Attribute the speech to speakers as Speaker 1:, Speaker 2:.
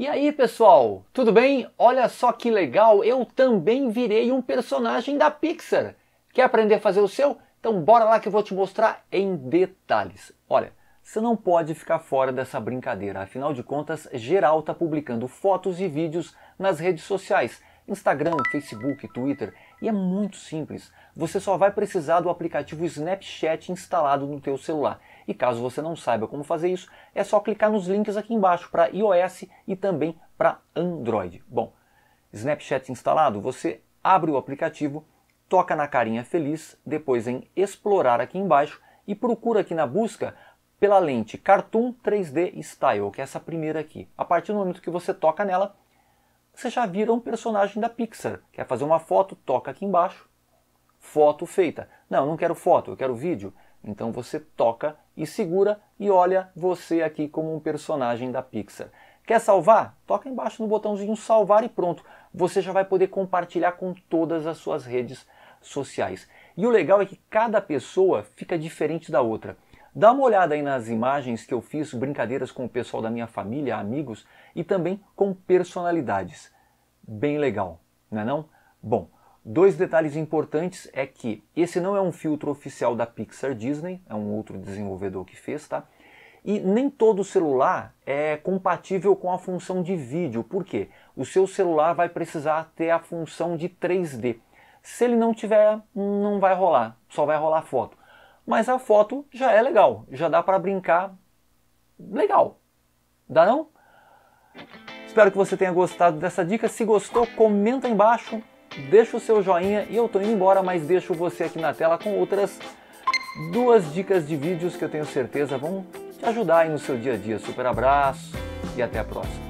Speaker 1: E aí pessoal, tudo bem? Olha só que legal, eu também virei um personagem da Pixar. Quer aprender a fazer o seu? Então bora lá que eu vou te mostrar em detalhes. Olha, você não pode ficar fora dessa brincadeira, afinal de contas, geral está publicando fotos e vídeos nas redes sociais, Instagram, Facebook, Twitter, e é muito simples. Você só vai precisar do aplicativo Snapchat instalado no teu celular. E caso você não saiba como fazer isso, é só clicar nos links aqui embaixo para iOS e também para Android. Bom, Snapchat instalado, você abre o aplicativo, toca na carinha feliz, depois em explorar aqui embaixo e procura aqui na busca pela lente Cartoon 3D Style, que é essa primeira aqui. A partir do momento que você toca nela, você já vira um personagem da Pixar. Quer fazer uma foto? Toca aqui embaixo. Foto feita. Não, não quero foto, eu quero vídeo. Então você toca e segura e olha você aqui como um personagem da Pixar. Quer salvar? Toca embaixo no botãozinho salvar e pronto. Você já vai poder compartilhar com todas as suas redes sociais. E o legal é que cada pessoa fica diferente da outra. Dá uma olhada aí nas imagens que eu fiz, brincadeiras com o pessoal da minha família, amigos e também com personalidades. Bem legal, não é não? Bom, Dois detalhes importantes é que esse não é um filtro oficial da Pixar Disney, é um outro desenvolvedor que fez, tá? E nem todo celular é compatível com a função de vídeo, por quê? O seu celular vai precisar ter a função de 3D. Se ele não tiver, não vai rolar, só vai rolar foto. Mas a foto já é legal, já dá para brincar legal. Dá não? Espero que você tenha gostado dessa dica. Se gostou, comenta aí embaixo deixa o seu joinha e eu tô indo embora, mas deixo você aqui na tela com outras duas dicas de vídeos que eu tenho certeza vão te ajudar aí no seu dia a dia. Super abraço e até a próxima.